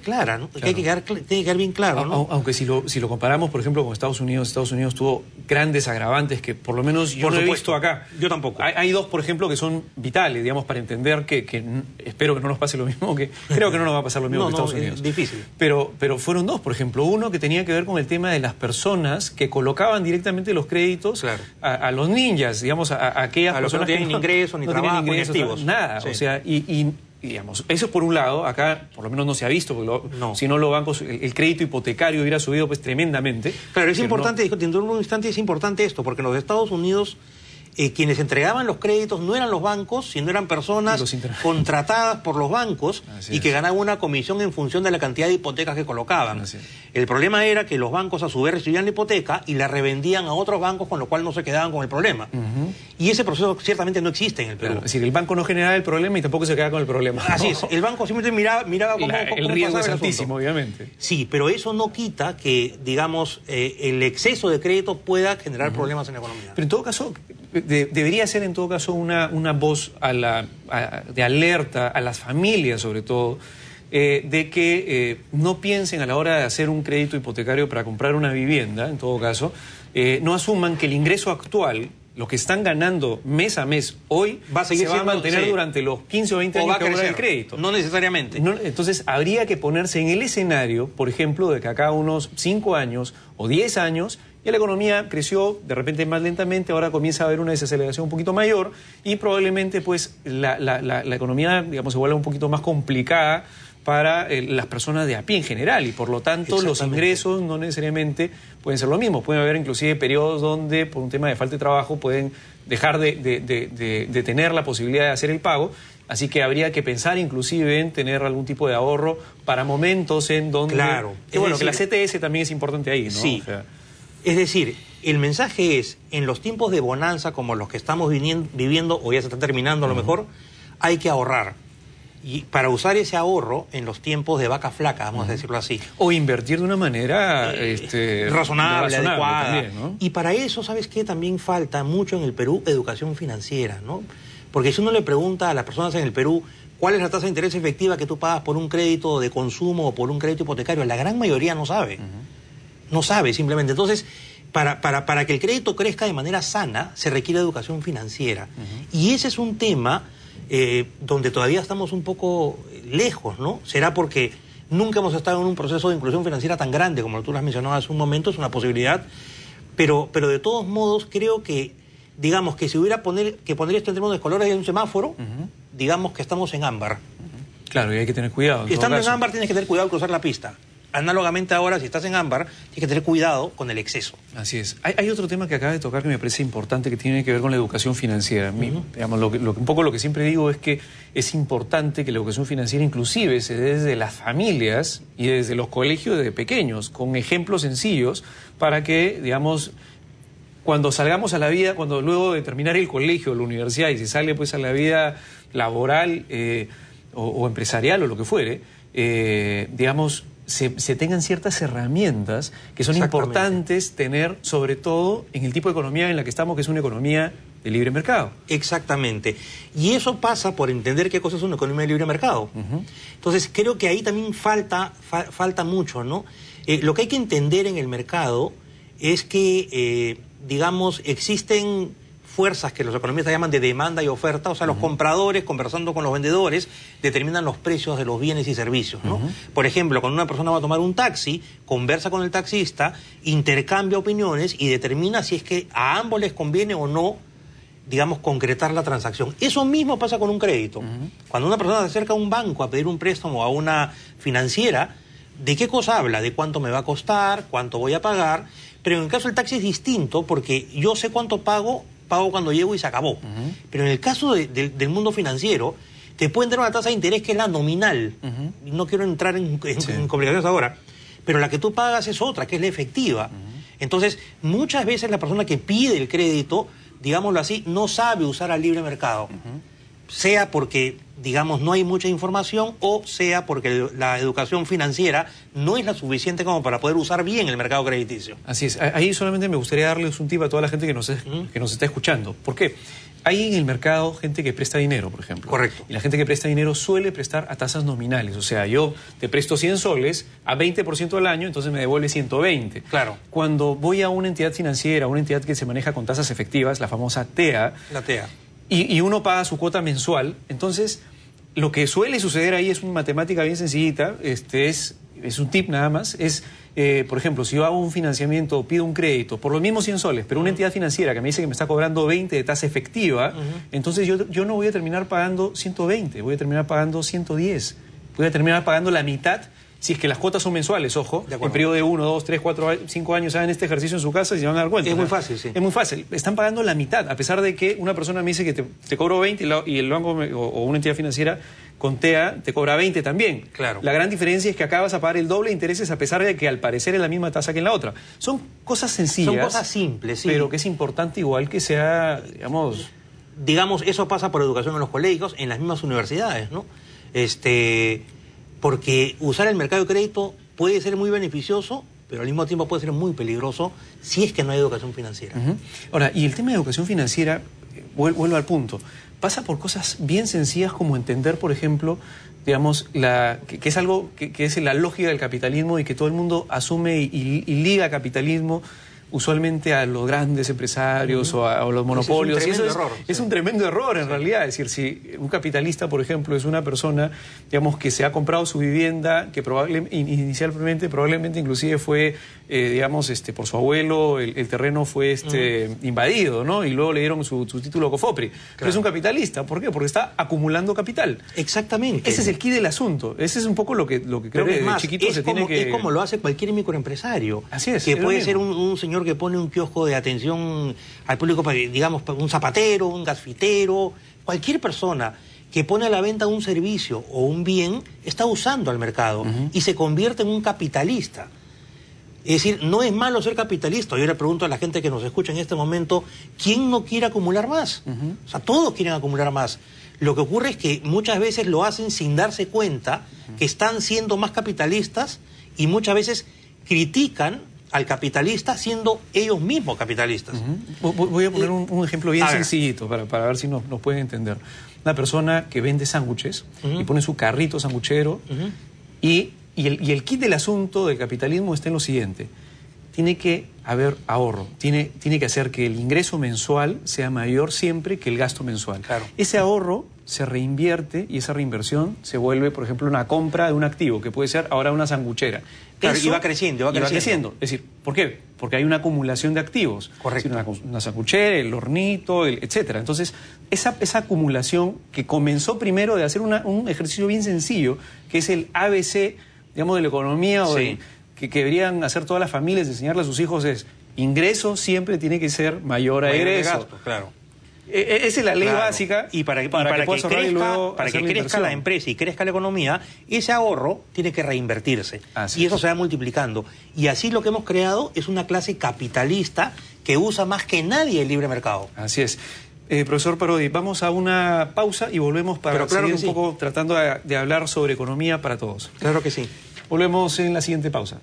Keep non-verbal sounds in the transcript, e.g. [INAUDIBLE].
clara, ¿no? tiene que quedar bien claro. ¿no? Aunque si lo, si lo comparamos, por ejemplo, con Estados Unidos, Estados Unidos tuvo grandes agravantes que por lo menos yo no he visto acá. Yo tampoco. Hay, dos, por ejemplo, que son vitales, digamos, para entender que, espero que no nos pase lo mismo, que [LAUGHS] creo que no nos va a pasar lo mismo que Estados Unidos. Es difícil. Pero, pero fueron dos, por ejemplo. Uno que tenía que ver con el tema de las personas que colocaban directamente los créditos a, los ninjas, digamos, a, aquellas personas que [LAUGHS] no tienen ingresos ni trabajo, ni activos. nada, o sea, y digamos, eso por un lado, acá por lo menos no se ha visto, porque si no los bancos, el, crédito hipotecario hubiera subido pues tremendamente. Claro, es importante, un instante, es importante esto, porque en los Estados Unidos eh, quienes entregaban los créditos no eran los bancos, sino eran personas contratadas por los bancos y que ganaban una comisión en función de la cantidad de hipotecas que colocaban. El problema era que los bancos a su vez recibían la hipoteca y la revendían a otros bancos, con lo cual no se quedaban con el problema. Y ese proceso ciertamente no existe en el Perú. es decir, el banco no generaba el problema y tampoco se queda con el problema. Así es, [LAUGHS] el banco simplemente miraba, miraba El riesgo es altísimo, obviamente. Sí, pero eso no quita que, digamos, eh, el exceso de crédito pueda generar problemas en la economía. Pero en todo caso, debería ser en todo caso una, una voz a la, de alerta a las familias, sobre todo, eh, de que eh, no piensen a la hora de hacer un crédito hipotecario para comprar una vivienda, en todo caso, no asuman que el ingreso actual lo que están ganando mes a mes hoy va a seguir se va a mantener durante los 15 o 20 años el crédito. No necesariamente. entonces, habría que ponerse en el escenario, por ejemplo, de que acá unos 5 años o 10 años ya la economía creció de repente más lentamente, ahora comienza a haber una desaceleración un poquito mayor y probablemente pues la, la, la, la economía digamos, se vuelve un poquito más complicada para eh, las personas de a pie en general y por lo tanto los ingresos no necesariamente pueden ser lo mismo. Pueden haber inclusive periodos donde por un tema de falta de trabajo pueden dejar de, tener la posibilidad de hacer el pago. Así que habría que pensar inclusive en tener algún tipo de ahorro para momentos en donde... Claro. bueno, la CTS también es importante ahí, ¿no? Sí. es decir, el mensaje es, en los tiempos de bonanza como los que estamos viviendo, o ya se está terminando a lo mejor, hay que ahorrar y para usar ese ahorro en los tiempos de vaca flaca, vamos a decirlo así. O invertir de una manera eh, este, razonable, adecuada. Y para eso, ¿sabes qué? También falta mucho en el Perú educación financiera, ¿no? Porque si uno le pregunta a las personas en el Perú cuál es la tasa de interés efectiva que tú pagas por un crédito de consumo o por un crédito hipotecario, la gran mayoría no sabe. No sabe simplemente. Entonces, para, para, para, que el crédito crezca de manera sana, se requiere educación financiera. Y ese es un tema eh, donde todavía estamos un poco eh, lejos, ¿no? Será porque nunca hemos estado en un proceso de inclusión financiera tan grande como tú lo has mencionado hace un momento, es una posibilidad, pero, pero de todos modos creo que, digamos, que si hubiera poner, que poner esto en términos de colores en un semáforo, digamos que estamos en ámbar. Claro, y hay que tener cuidado. Estando en ámbar tienes que tener cuidado al cruzar la pista. Análogamente ahora, si estás en ámbar, tienes que tener cuidado con el exceso. Así es. Hay, otro tema que acaba de tocar que me parece importante, que tiene que ver con la educación financiera. mismo. digamos, un poco lo que siempre digo es que es importante que la educación financiera inclusive se dé desde las familias y desde los colegios de pequeños, con ejemplos sencillos, para que, digamos, cuando salgamos a la vida, cuando luego de terminar el colegio, la universidad, y se sale pues a la vida laboral eh, o, empresarial o lo que fuere, eh, digamos, se, tengan ciertas herramientas que son importantes tener, sobre todo en el tipo de economía en la que estamos, que es una economía de libre mercado. Exactamente. Y eso pasa por entender qué cosa es una economía de libre mercado. Entonces, creo que ahí también falta, falta mucho, ¿no? Eh, lo que hay que entender en el mercado es que, eh, digamos, existen fuerzas que los economistas llaman de demanda y oferta, o sea, los compradores conversando con los vendedores determinan los precios de los bienes y servicios. ¿no? Por ejemplo, cuando una persona va a tomar un taxi, conversa con el taxista, intercambia opiniones y determina si es que a ambos les conviene o no digamos, concretar la transacción. Eso mismo pasa con un crédito. Cuando una persona se acerca a un banco a pedir un préstamo ...o a una financiera, ¿de qué cosa habla? ¿De cuánto me va a costar? ¿Cuánto voy a pagar? Pero en el caso del taxi es distinto porque yo sé cuánto pago pago cuando llego y se acabó. Pero en el caso del mundo financiero, te pueden dar una tasa de interés que es la nominal. No quiero entrar en, complicaciones ahora, pero la que tú pagas es otra, que es la efectiva. Entonces, muchas veces la persona que pide el crédito, digámoslo así, no sabe usar al libre mercado sea porque digamos, no hay mucha información o sea porque la educación financiera no es la suficiente como para poder usar bien el mercado crediticio. Así es. Ahí solamente me gustaría darles un tip a toda la gente que nos, que nos está escuchando. ¿Por qué? Hay en el mercado gente que presta dinero, por ejemplo. Correcto. Y la gente que presta dinero suele prestar a tasas nominales. O sea, yo te presto 100 soles a 20% al año, entonces me devuelve 120. Claro. Cuando voy a una entidad financiera, una entidad que se maneja con tasas efectivas, la famosa TEA. La TEA y, uno paga su cuota mensual. Entonces, lo que suele suceder ahí es una matemática bien sencillita, este es, es un tip nada más, es, eh, por ejemplo, si yo hago un financiamiento, pido un crédito por los mismos 100 soles, pero una entidad financiera que me dice que me está cobrando 20 de tasa efectiva, entonces yo, yo no voy a terminar pagando 120, voy a terminar pagando 110, voy a terminar pagando la mitad si es que las cuotas son mensuales, ojo, en periodo de 1, 2, 3, 4, 5 años hagan este ejercicio en su casa y se van a dar cuenta. Es muy fácil, sí. Es muy fácil. Están pagando la mitad, a pesar de que una persona me dice que te, cobro 20 y, el banco o, una entidad financiera con TEA te cobra 20 también. Claro. La gran diferencia es que acá vas a pagar el doble de intereses a pesar de que al parecer es la misma tasa que en la otra. Son cosas sencillas. Son cosas simples, sí. Pero que es importante igual que sea, digamos... Digamos, eso pasa por educación en los colegios, en las mismas universidades, ¿no? Este porque usar el mercado de crédito puede ser muy beneficioso, pero al mismo tiempo puede ser muy peligroso si es que no hay educación financiera. Ahora, y el tema de educación financiera, eh, vuelvo al punto, pasa por cosas bien sencillas como entender, por ejemplo, digamos, la, que, es algo que, es la lógica del capitalismo y que todo el mundo asume y liga capitalismo usualmente a los grandes empresarios o, a, los monopolios. Es un tremendo, error, es un tremendo error en realidad. Es decir, si un capitalista, por ejemplo, es una persona, digamos, que se ha comprado su vivienda, que probablemente, inicialmente, probablemente inclusive fue, eh, digamos, este, por su abuelo, el, terreno fue este, invadido, ¿no? Y luego le dieron su, título Cofopri. Pero es un capitalista, ¿por qué? Porque está acumulando capital. Exactamente. Ese es el quid del asunto. Ese es un poco lo que, lo que creo que es más, chiquito es se como, tiene que... Es como lo hace cualquier microempresario. Así es. Que puede ser un señor que pone un kiosco de atención al público, digamos, un zapatero, un gasfitero, cualquier persona que pone a la venta un servicio o un bien, está usando al mercado y se convierte en un capitalista. Es decir, no es malo ser capitalista. Yo le pregunto a la gente que nos escucha en este momento, ¿quién no quiere acumular más? O sea, todos quieren acumular más. Lo que ocurre es que muchas veces lo hacen sin darse cuenta que están siendo más capitalistas y muchas veces critican al capitalista siendo ellos mismos capitalistas. Voy a poner un, ejemplo bien sencillito Para, para, ver si nos, nos, pueden entender. Una persona que vende sándwiches y pone su carrito sanguchero y, y, el, y el kit del asunto del capitalismo está en lo siguiente tiene que haber ahorro, tiene, tiene que hacer que el ingreso mensual sea mayor siempre que el gasto mensual. Claro. Ese ahorro se reinvierte y esa reinversión se vuelve, por ejemplo, una compra de un activo, que puede ser ahora una sanguchera. y va creciendo, va creciendo. Y va creciendo. Es decir, ¿por qué? Porque hay una acumulación de activos. Correcto. Una, una sanguchera, el hornito, etcétera. Entonces, esa, esa acumulación que comenzó primero de hacer un ejercicio bien sencillo, que es el ABC, digamos, de la economía o que, deberían hacer todas las familias, enseñarle a sus hijos es ingreso siempre tiene que ser mayor a ingreso claro. E, e, esa es la ley básica y para, para, que, crezca, la empresa y crezca la economía, ese ahorro tiene que reinvertirse y eso se va multiplicando. Y así lo que hemos creado es una clase capitalista que usa más que nadie el libre mercado. Así es. Eh, profesor Parodi, vamos a una pausa y volvemos para seguir un poco tratando de hablar sobre economía para todos. Claro que sí. Volvemos en la siguiente pausa.